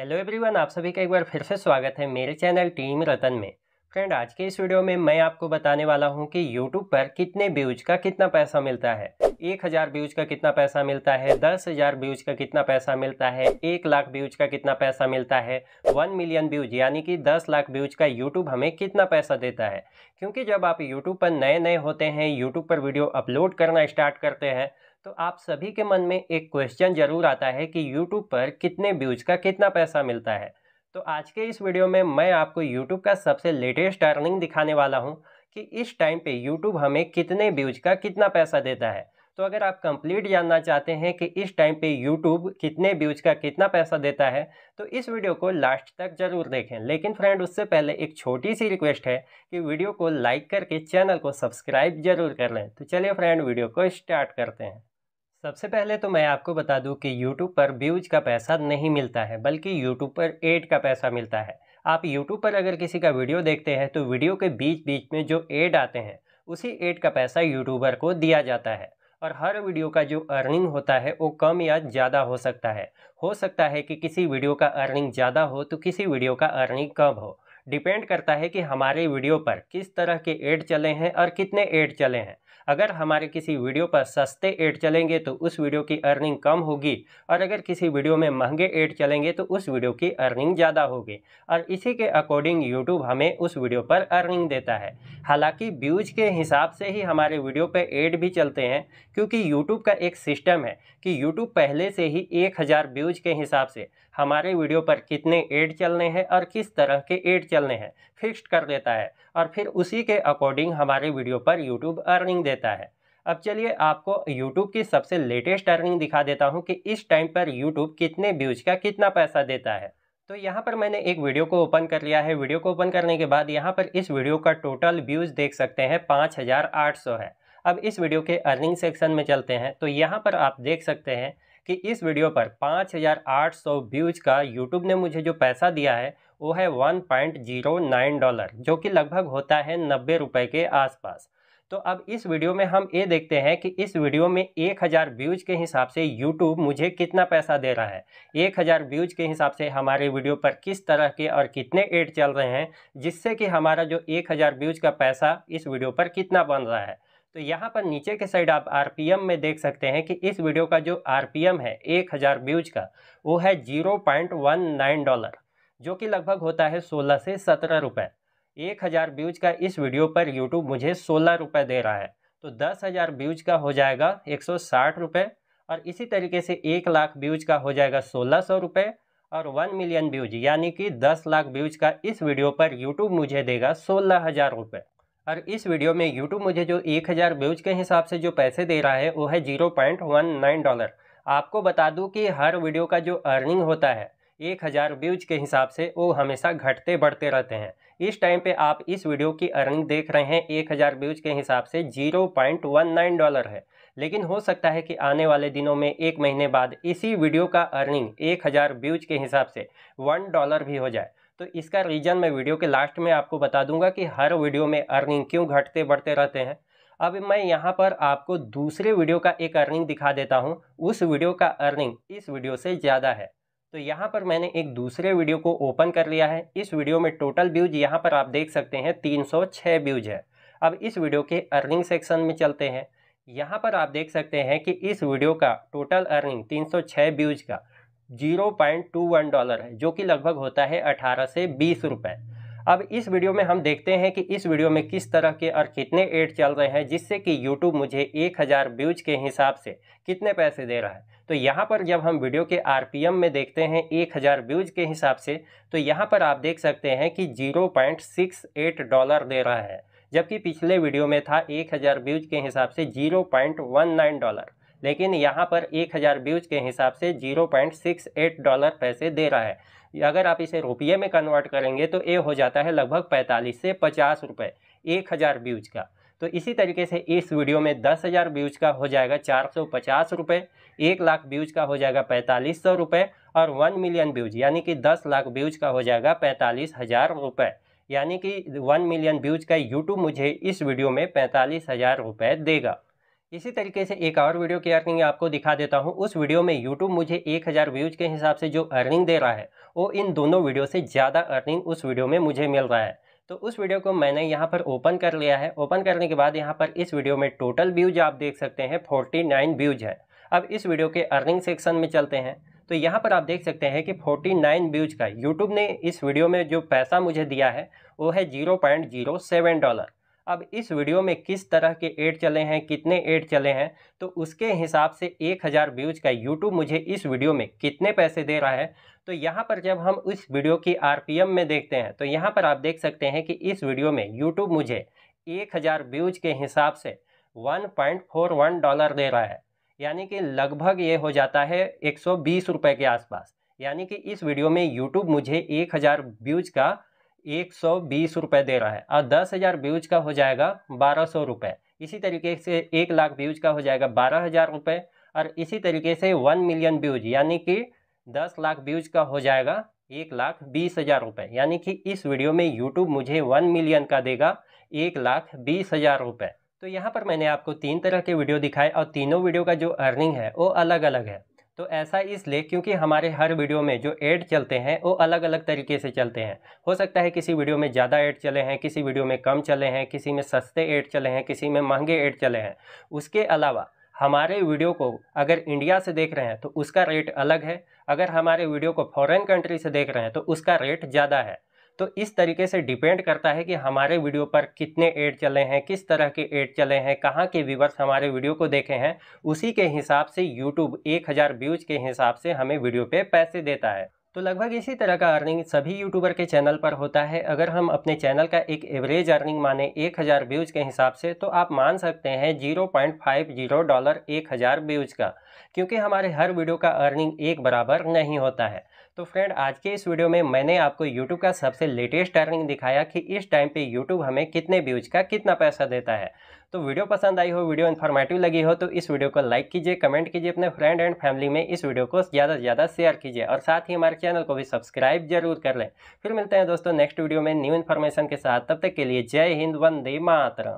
hello everyone आप सभी का एक बार फिर से स्वागत है मेरे चैनल टीम रतन में फ्रेंड आज के इस वीडियो में मैं आपको बताने वाला हूं कि यूट्यूब पर कितने व्यूज का कितना पैसा मिलता है एक हज़ार व्यूज का कितना पैसा मिलता है दस हज़ार व्यूज का कितना पैसा मिलता है एक लाख व्यूज का कितना पैसा मिलता है वन मिलियन व्यूज यानी कि दस लाख व्यूज का यूट्यूब हमें कितना पैसा देता है क्योंकि जब आप यूट्यूब पर नए नए होते हैं यूट्यूब पर वीडियो अपलोड करना स्टार्ट करते हैं तो आप सभी के मन में एक क्वेश्चन जरूर आता है कि YouTube पर कितने व्यूज का कितना पैसा मिलता है तो आज के इस वीडियो में मैं आपको YouTube का सबसे लेटेस्ट अर्निंग दिखाने वाला हूँ कि इस टाइम पे YouTube हमें कितने व्यूज का कितना पैसा देता है तो अगर आप कंप्लीट जानना चाहते हैं कि इस टाइम पे YouTube कितने व्यूज का कितना पैसा देता है तो इस वीडियो को लास्ट तक जरूर देखें लेकिन फ्रेंड उससे पहले एक छोटी सी रिक्वेस्ट है कि वीडियो को लाइक करके चैनल को सब्सक्राइब जरूर कर लें तो चलिए फ्रेंड वीडियो को स्टार्ट करते हैं सबसे पहले तो मैं आपको बता दूं कि YouTube पर व्यूज़ का पैसा नहीं मिलता है बल्कि YouTube पर एड का पैसा मिलता है आप YouTube पर अगर किसी का वीडियो देखते हैं तो वीडियो के बीच बीच में जो एड आते हैं उसी एड का पैसा यूट्यूबर को दिया जाता है और हर वीडियो का जो अर्निंग होता है वो कम या ज़्यादा हो सकता है हो सकता है कि किसी वीडियो का अर्निंग ज़्यादा हो तो किसी वीडियो का अर्निंग कम हो डिपेंड करता है कि हमारे वीडियो पर किस तरह के एड चले हैं और कितने एड चले हैं अगर हमारे किसी वीडियो पर सस्ते एड चलेंगे तो उस वीडियो की अर्निंग कम होगी और अगर किसी वीडियो में महंगे एड चलेंगे तो उस वीडियो की अर्निंग ज़्यादा होगी और इसी के अकॉर्डिंग यूट्यूब हमें उस वीडियो पर अर्निंग देता है हालांकि व्यूज के हिसाब से ही हमारे वीडियो पर एड भी चलते हैं क्योंकि यूट्यूब का एक सिस्टम है कि यूट्यूब पहले से ही एक हज़ार व्यूज के हिसाब से हमारे वीडियो पर कितने एड चलने हैं और किस तरह के एड चलने हैं फिक्स कर देता है और फिर उसी के अकॉर्डिंग हमारे वीडियो पर यूट्यूब अर्निंग अर्निंग देता है अब चलिए आपको YouTube की सबसे लेटेस्ट अर्निंग दिखा देता हूँ कि इस टाइम पर YouTube कितने व्यूज का कितना पैसा देता है तो यहाँ पर मैंने एक वीडियो को ओपन कर लिया है वीडियो को ओपन करने के बाद यहाँ पर इस वीडियो का टोटल व्यूज़ देख सकते हैं पाँच हज़ार आठ सौ है अब इस वीडियो के अर्निंग सेक्शन में चलते हैं तो यहाँ पर आप देख सकते हैं कि इस वीडियो पर पाँच हजार आठ सौ व्यूज का यूट्यूब ने मुझे जो पैसा दिया है वो है 1.09 डॉलर जो कि लगभग होता है नब्बे रुपये के आसपास तो अब इस वीडियो में हम ये देखते हैं कि इस वीडियो में एक हज़ार व्यूज़ के हिसाब से यूट्यूब मुझे कितना पैसा दे रहा है एक हज़ार व्यूज़ के हिसाब से हमारे वीडियो पर किस तरह के और कितने एड चल रहे हैं जिससे कि हमारा जो एक हज़ार व्यूज़ का पैसा इस वीडियो पर कितना बन रहा है तो यहाँ पर नीचे के साइड आप आर में देख सकते हैं कि इस वीडियो का जो आर है एक हज़ार व्यूज़ का वो है zero point one nine dollar जो कि लगभग होता है सोलह से सत्रह रुपये एक हज़ार व्यूज का इस वीडियो पर यूट्यूब मुझे सोलह रुपये दे रहा है तो दस हज़ार व्यूज का हो जाएगा एक सौ साठ रुपये और इसी तरीके से एक लाख व्यूज का हो जाएगा सोलह सौ रुपये और वन मिलियन व्यूज यानी कि दस लाख व्यूज का इस वीडियो पर यूट्यूब मुझे देगा सोलह हज़ार रुपये और इस वीडियो में यूट्यूब मुझे जो एक हज़ार व्यूज के हिसाब से जो पैसे दे रहा है वो है zero point one nine dollar आपको बता दूँ कि हर वीडियो का जो अर्निंग होता है एक हज़ार व्यूज के हिसाब से वो हमेशा घटते बढ़ते रहते हैं इस टाइम पे आप इस वीडियो की अर्निंग देख रहे हैं एक हज़ार व्यूज के हिसाब से zero point one nine dollar है लेकिन हो सकता है कि आने वाले दिनों में एक महीने बाद इसी वीडियो का अर्निंग एक हज़ार व्यूज के हिसाब से वन डॉलर भी हो जाए तो इसका रीज़न मैं वीडियो के लास्ट में आपको बता दूंगा कि हर वीडियो में अर्निंग क्यों घटते बढ़ते रहते हैं अब मैं यहाँ पर आपको दूसरे वीडियो का एक अर्निंग दिखा देता हूँ उस वीडियो का अर्निंग इस वीडियो से ज़्यादा है तो यहाँ पर मैंने एक दूसरे वीडियो को ओपन कर लिया है इस वीडियो में टोटल व्यूज यहाँ पर आप देख सकते हैं छः व्यूज है अब इस वीडियो के अर्निंग सेक्शन में चलते हैं यहाँ पर आप देख सकते हैं कि इस वीडियो का टोटल अर्निंग 306 व्यूज का 0.21 डॉलर है जो कि लगभग होता है अठारह से बीस रुपये अब इस वीडियो में हम देखते हैं कि इस वीडियो में किस तरह के और कितने एड चल रहे हैं जिससे कि यूट्यूब मुझे एक हज़ार व्यूज के हिसाब से कितने पैसे दे रहा है तो यहाँ पर जब हम वीडियो के आर में देखते हैं एक हज़ार व्यूज के हिसाब से तो यहाँ पर आप देख सकते हैं कि zero point six eight dollar दे रहा है जबकि पिछले वीडियो में था एक हज़ार व्यूज के हिसाब से zero point one nine dollar लेकिन यहाँ पर एक हज़ार व्यूज के हिसाब से zero point six eight dollar पैसे दे रहा है अगर आप इसे रुपये में कन्वर्ट करेंगे तो ये हो जाता है लगभग पैंतालीस से पचास रुपये एक हज़ार व्यूज का तो इसी तरीके से इस वीडियो में दस हज़ार व्यूज का हो जाएगा चार सौ पचास रुपये एक लाख व्यूज का हो जाएगा पैंतालीस सौ रुपये और वन मिलियन व्यूज यानी कि दस लाख व्यूज का हो जाएगा पैंतालीस हज़ार रुपये यानी कि वन मिलियन व्यूज का यूट्यूब मुझे इस वीडियो में पैंतालीस हज़ार रुपये देगा इसी तरीके से एक और वीडियो की अर्निंग आपको दिखा देता हूँ उस वीडियो में यूट्यूब मुझे एक हज़ार व्यूज़ के हिसाब से जो अर्निंग दे रहा है वो इन दोनों वीडियो से ज़्यादा अर्निंग उस वीडियो में मुझे मिल रहा है तो उस वीडियो को मैंने यहाँ पर ओपन कर लिया है ओपन करने के बाद यहाँ पर इस वीडियो में टोटल व्यूज आप देख सकते हैं फोर्टी नाइन व्यूज है अब इस वीडियो के अर्निंग सेक्शन में चलते हैं तो यहाँ पर आप देख सकते हैं कि फोर्टी व्यूज का यूट्यूब ने इस वीडियो में जो पैसा मुझे दिया है वो है जीरो डॉलर अब इस वीडियो में किस तरह के एड चले हैं कितने एड चले हैं तो उसके हिसाब से एक हज़ार व्यूज़ का यूट्यूब मुझे इस वीडियो में कितने पैसे दे रहा है तो यहाँ पर जब हम इस वीडियो की आरपीएम में देखते हैं तो यहाँ पर आप देख सकते हैं कि इस वीडियो में यूट्यूब मुझे एक हज़ार व्यूज़ के हिसाब से one point four one dollar दे रहा है यानी कि लगभग ये हो जाता है एक सौ बीस रुपये के आसपास यानी कि इस वीडियो में यूट्यूब मुझे एक हज़ार व्यूज़ का एक सौ बीस रुपये दे रहा है और दस हज़ार व्यूज का हो जाएगा बारह सौ रुपये इसी तरीके से एक लाख व्यूज का हो जाएगा बारह हज़ार रुपये और इसी तरीके से वन मिलियन व्यूज यानी कि दस लाख व्यूज का हो जाएगा एक लाख बीस हज़ार रुपये यानी कि इस वीडियो में यूट्यूब मुझे वन मिलियन का देगा एक लाख बीस हज़ार रुपये तो यहाँ पर मैंने आपको तीन तरह के वीडियो दिखाए और तीनों वीडियो का जो अर्निंग है वो अलग अलग है तो ऐसा इसलिए क्योंकि हमारे हर वीडियो में जो ऐड चलते हैं वो अलग अलग तरीके से चलते हैं हो सकता है किसी वीडियो में ज़्यादा ऐड चले हैं किसी वीडियो में कम चले हैं किसी में सस्ते ऐड चले हैं किसी में महंगे ऐड चले हैं उसके अलावा हमारे वीडियो को अगर इंडिया से देख रहे हैं तो उसका रेट अलग है अगर हमारे वीडियो को फॉरेन कंट्री से देख रहे हैं तो उसका रेट ज़्यादा है तो इस तरीके से डिपेंड करता है कि हमारे वीडियो पर कितने एड चले हैं किस तरह के एड चले हैं कहाँ के व्यूवर्स हमारे वीडियो को देखे हैं उसी के हिसाब से यूट्यूब एक हज़ार व्यूज़ के हिसाब से हमें वीडियो पर पैसे देता है तो लगभग इसी तरह का अर्निंग सभी यूट्यूबर के चैनल पर होता है अगर हम अपने चैनल का एक एवरेज अर्निंग माने एक हज़ार व्यूज़ के हिसाब से तो आप मान सकते हैं zero point five zero dollar एक हज़ार व्यूज़ का क्योंकि हमारे हर वीडियो का अर्निंग एक बराबर नहीं होता है तो फ्रेंड आज के इस वीडियो में मैंने आपको यूट्यूब का सबसे लेटेस्ट अर्निंग दिखाया कि इस टाइम पे यूट्यूब हमें कितने व्यूज का कितना पैसा देता है तो वीडियो पसंद आई हो वीडियो इन्फॉर्मेटिव लगी हो तो इस वीडियो को लाइक कीजिए कमेंट कीजिए अपने फ्रेंड एंड फैमिली में इस वीडियो को ज़्यादा से ज़्यादा शेयर कीजिए और साथ ही हमारे चैनल को भी सब्सक्राइब जरूर कर लें फिर मिलते हैं दोस्तों नेक्स्ट वीडियो में न्यू इन्फॉर्मेशन के साथ तब तक के लिए जय हिंद वंदे मातरम